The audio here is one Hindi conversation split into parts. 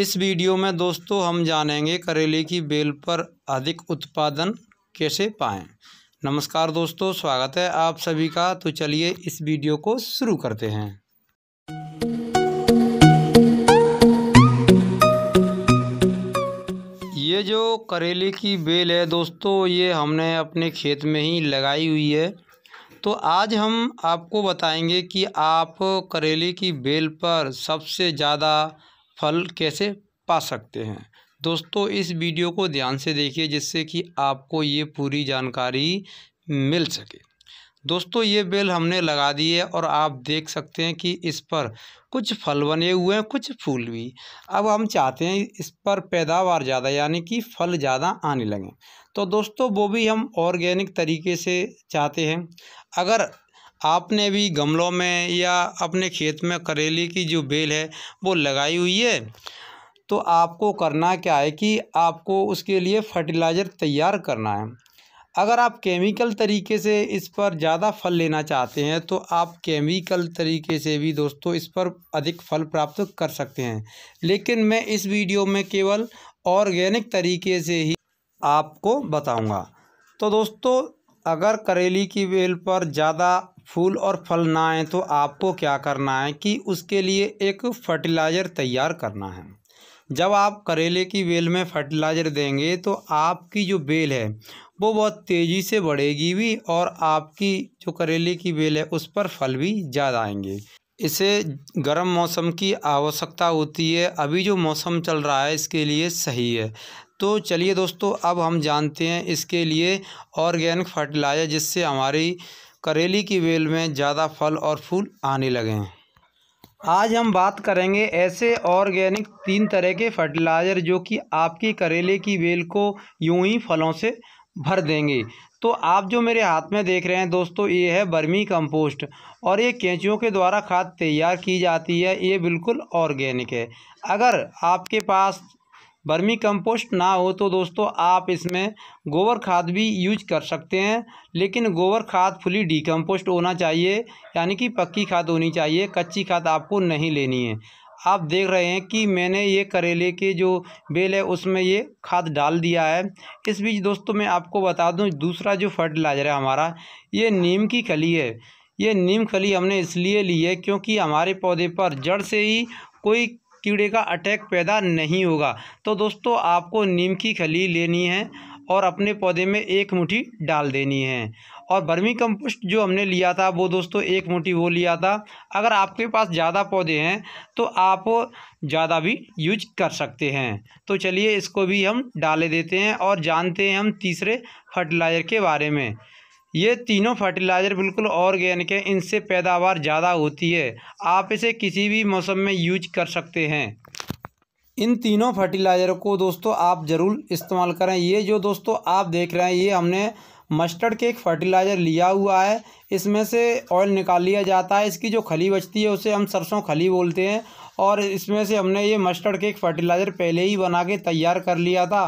इस वीडियो में दोस्तों हम जानेंगे करेले की बेल पर अधिक उत्पादन कैसे पाएं नमस्कार दोस्तों स्वागत है आप सभी का तो चलिए इस वीडियो को शुरू करते हैं ये जो करेले की बेल है दोस्तों ये हमने अपने खेत में ही लगाई हुई है तो आज हम आपको बताएंगे कि आप करेले की बेल पर सबसे ज़्यादा फल कैसे पा सकते हैं दोस्तों इस वीडियो को ध्यान से देखिए जिससे कि आपको ये पूरी जानकारी मिल सके दोस्तों ये बेल हमने लगा दी है और आप देख सकते हैं कि इस पर कुछ फल बने हुए हैं कुछ फूल भी अब हम चाहते हैं इस पर पैदावार ज़्यादा यानी कि फल ज़्यादा आने लगें तो दोस्तों वो भी हम ऑर्गेनिक तरीके से चाहते हैं अगर आपने भी गमलों में या अपने खेत में करेली की जो बेल है वो लगाई हुई है तो आपको करना क्या है कि आपको उसके लिए फर्टिलाइज़र तैयार करना है अगर आप केमिकल तरीके से इस पर ज़्यादा फल लेना चाहते हैं तो आप केमिकल तरीके से भी दोस्तों इस पर अधिक फल प्राप्त कर सकते हैं लेकिन मैं इस वीडियो में केवल ऑर्गेनिक तरीके से ही आपको बताऊंगा तो दोस्तों अगर करेली की बेल पर ज़्यादा फूल और फल ना आए तो आपको क्या करना है कि उसके लिए एक फर्टिलाइज़र तैयार करना है जब आप करेले की बेल में फर्टिलाइज़र देंगे तो आपकी जो बेल है वो बहुत तेज़ी से बढ़ेगी भी और आपकी जो करेले की बेल है उस पर फल भी ज़्यादा आएंगे इसे गर्म मौसम की आवश्यकता होती है अभी जो मौसम चल रहा है इसके लिए सही है तो चलिए दोस्तों अब हम जानते हैं इसके लिए ऑर्गेनिक फर्टिलाइज़र जिससे हमारी करेली की बेल में ज़्यादा फल और फूल आने लगे हैं आज हम बात करेंगे ऐसे ऑर्गेनिक तीन तरह के फर्टिलाइज़र जो कि आपकी करेले की बेल को यूं ही फलों से भर देंगे तो आप जो मेरे हाथ में देख रहे हैं दोस्तों ये है बर्मी कंपोस्ट और ये कैंचियों के द्वारा खाद तैयार की जाती है ये बिल्कुल ऑर्गेनिक है अगर आपके पास बर्मी कंपोस्ट ना हो तो दोस्तों आप इसमें गोबर खाद भी यूज कर सकते हैं लेकिन गोबर खाद फुली डिकम्पोस्ट होना चाहिए यानी कि पक्की खाद होनी चाहिए कच्ची खाद आपको नहीं लेनी है आप देख रहे हैं कि मैंने ये करेले के जो बेल है उसमें ये खाद डाल दिया है इस बीच दोस्तों मैं आपको बता दूँ दूसरा जो फर्टिलाइज़र है हमारा ये नीम की खली है ये नीम खली हमने इसलिए ली है क्योंकि हमारे पौधे पर जड़ से ही कोई कीड़े का अटैक पैदा नहीं होगा तो दोस्तों आपको नीम की खली लेनी है और अपने पौधे में एक मुट्ठी डाल देनी है और बर्मी कंपोस्ट जो हमने लिया था वो दोस्तों एक मुट्ठी वो लिया था अगर आपके पास ज़्यादा पौधे हैं तो आप ज़्यादा भी यूज कर सकते हैं तो चलिए इसको भी हम डाले देते हैं और जानते हैं हम तीसरे फर्टिलाइज़र के बारे में ये तीनों फर्टिलाइज़र बिल्कुल ऑर्गेनिक हैं इनसे पैदावार ज़्यादा होती है आप इसे किसी भी मौसम में यूज कर सकते हैं इन तीनों फर्टिलाइज़र को दोस्तों आप ज़रूर इस्तेमाल करें ये जो दोस्तों आप देख रहे हैं ये हमने मस्टर्ड के एक फर्टिलाइज़र लिया हुआ है इसमें से ऑयल निकाल लिया जाता है इसकी जो खली बचती है उसे हम सरसों खली बोलते हैं और इसमें से हमने ये मस्टर्ड के एक फर्टिलाइज़र पहले ही बना के तैयार कर लिया था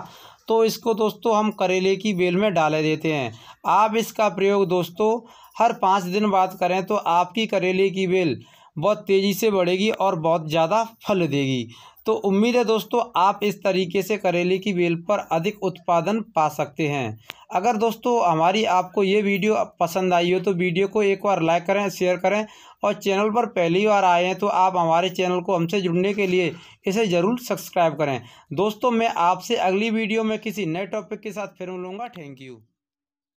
तो इसको दोस्तों हम करेले की बेल में डाले देते हैं आप इसका प्रयोग दोस्तों हर पाँच दिन बाद करें तो आपकी करेले की बेल बहुत तेज़ी से बढ़ेगी और बहुत ज़्यादा फल देगी तो उम्मीद है दोस्तों आप इस तरीके से करेले की बेल पर अधिक उत्पादन पा सकते हैं अगर दोस्तों हमारी आपको ये वीडियो पसंद आई हो तो वीडियो को एक बार लाइक करें शेयर करें और चैनल पर पहली बार आए हैं तो आप हमारे चैनल को हमसे जुड़ने के लिए इसे ज़रूर सब्सक्राइब करें दोस्तों मैं आपसे अगली वीडियो में किसी नए टॉपिक के साथ फिर मिलूँगा थैंक यू